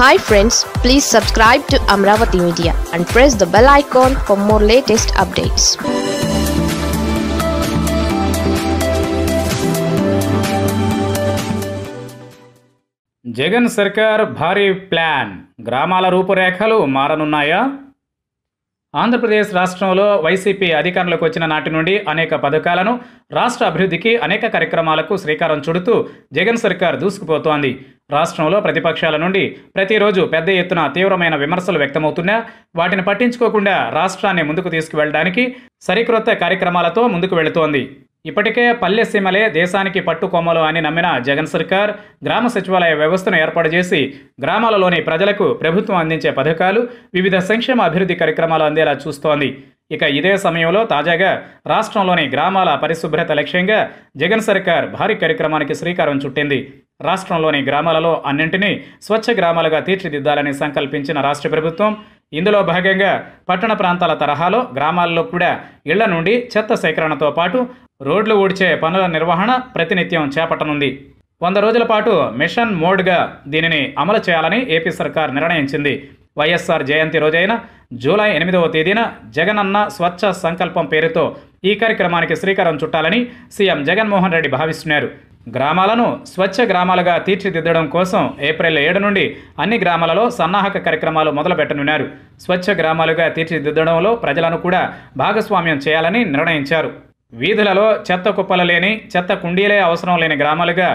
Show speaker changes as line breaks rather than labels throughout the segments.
hi friends please subscribe to Amaravati media and press the bell icon for more latest updates Jagan సర్కార్ భారీ plan గ్రామాల రూపురేఖలు మారనున్నాయా ఆంధ్రప్రదేశ్ రాష్ట్రంలో YCP అధికారంలోకి వచ్చిన నాటి నుండి అనేక పథకాలను రాష్ట్ర అభివృద్ధికి అనేక కార్యక్రమాలకు శ్రీకారం చుడుతూ జగన్ సర్కార్ దూసుకుపోతోంది రాష్ట్రంలో ప్రతిపక్షాల నుండి ప్రతిరోజు పెద్ద ఎత్తున తీవ్రమైన విమర్శలు వ్యక్తమవుతున్నా వాటిని పట్టించుకోకుండా రాష్ట్రాన్ని ముందుకు తీసుకువెళ్ళడానికి సరికొత్త కార్యక్రమాలతో ముందుకు వెళుతోంది ఇప్పటికే పల్లె సీమలే దేశానికి పట్టుకోమలు అని నమ్మిన జగన్ సర్కార్ గ్రామ సచివాలయ వ్యవస్థను ఏర్పాటు చేసి గ్రామాలలోని ప్రజలకు ప్రభుత్వం అందించే పథకాలు వివిధ సంక్షేమ అభివృద్ధి కార్యక్రమాలు అందేలా చూస్తోంది ఇక ఇదే సమయంలో తాజాగా రాష్ట్రంలోని గ్రామాల పరిశుభ్రత లక్ష్యంగా జగన్ సర్కార్ భారీ కార్యక్రమానికి శ్రీకారం చుట్టింది రాష్ట్రంలోని గ్రామాలలో అన్నింటినీ స్వచ్ఛ గ్రామాలుగా తీర్చిదిద్దాలని సంకల్పించిన రాష్ట్ర ప్రభుత్వం ఇందులో భాగంగా పట్టణ ప్రాంతాల తరహాలో గ్రామాల్లో కూడా ఇళ్ల నుండి చెత్త సేకరణతో పాటు రోడ్లు ఊడ్చే పనుల నిర్వహణ ప్రతినిత్యం చేపట్టనుంది వంద రోజుల పాటు మిషన్ మోడ్గా దీనిని అమలు చేయాలని ఏపీ సర్కార్ నిర్ణయించింది వైఎస్ఆర్ జయంతి రోజైన జూలై ఎనిమిదవ తేదీన జగనన్న స్వచ్ఛ సంకల్పం పేరుతో ఈ కార్యక్రమానికి శ్రీకారం చుట్టాలని సీఎం జగన్మోహన్ రెడ్డి భావిస్తున్నారు గ్రామాలను స్వచ్ఛ గ్రామాలుగా తీర్చిదిద్దడం కోసం ఏప్రిల్ ఏడు నుండి అన్ని గ్రామాలలో సన్నాహక కార్యక్రమాలు మొదలుపెట్టనున్నారు స్వచ్ఛ గ్రామాలుగా తీర్చిదిద్దడంలో ప్రజలను కూడా భాగస్వామ్యం చేయాలని నిర్ణయించారు వీధులలో చెత్త కుప్పలు లేని చెత్త కుండీలే అవసరం లేని గ్రామాలుగా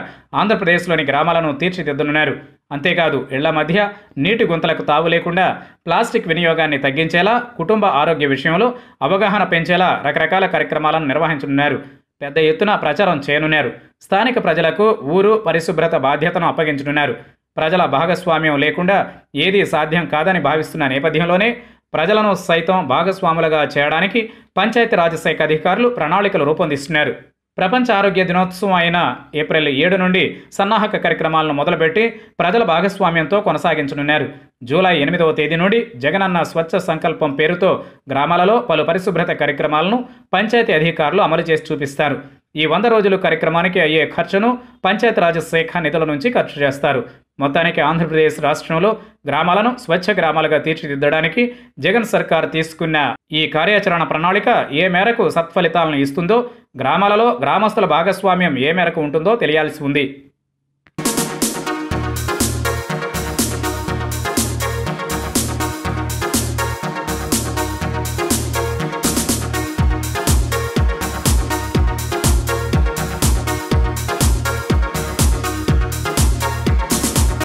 ఆంధ్రప్రదేశ్లోని గ్రామాలను తీర్చిదిద్దనున్నారు అంతేకాదు ఇళ్ల మధ్య నీటి గుంతలకు తావు లేకుండా ప్లాస్టిక్ వినియోగాన్ని తగ్గించేలా కుటుంబ ఆరోగ్య విషయంలో అవగాహన పెంచేలా రకరకాల కార్యక్రమాలను నిర్వహించనున్నారు పెద్ద ఎత్తున ప్రచారం చేయనున్నారు స్థానిక ప్రజలకు ఊరు పరిశుభ్రత బాధ్యతను అప్పగించనున్నారు ప్రజల భాగస్వామ్యం లేకుండా ఏది సాధ్యం కాదని భావిస్తున్న నేపథ్యంలోనే ప్రజలను సైతం భాగస్వాములుగా చేయడానికి పంచాయతీరాజ్ శాఖ అధికారులు ప్రణాళికలు రూపొందిస్తున్నారు ప్రపంచ ఆరోగ్య దినోత్సవం అయిన ఏప్రిల్ ఏడు నుండి సన్నాహక కార్యక్రమాలను మొదలుపెట్టి ప్రజల భాగస్వామ్యంతో కొనసాగించనున్నారు జూలై ఎనిమిదవ తేదీ నుండి జగనన్న స్వచ్ఛ సంకల్పం పేరుతో గ్రామాలలో పలు పరిశుభ్రత కార్యక్రమాలను పంచాయతీ అధికారులు అమలు చేసి చూపిస్తారు ఈ వంద రోజులు కార్యక్రమానికి అయ్యే ఖర్చును పంచాయతీరాజ్ శాఖ నిధుల నుంచి ఖర్చు చేస్తారు మొత్తానికి ఆంధ్రప్రదేశ్ రాష్ట్రంలో గ్రామాలను స్వచ్ఛ గ్రామాలుగా తీర్చిదిద్దడానికి జగన్ సర్కార్ తీసుకున్న ఈ కార్యాచరణ ప్రణాళిక ఏ మేరకు సత్ఫలితాలను ఇస్తుందో గ్రామాలలో గ్రామస్తుల భాగస్వామ్యం ఏ మేరకు ఉంటుందో తెలియాల్సి ఉంది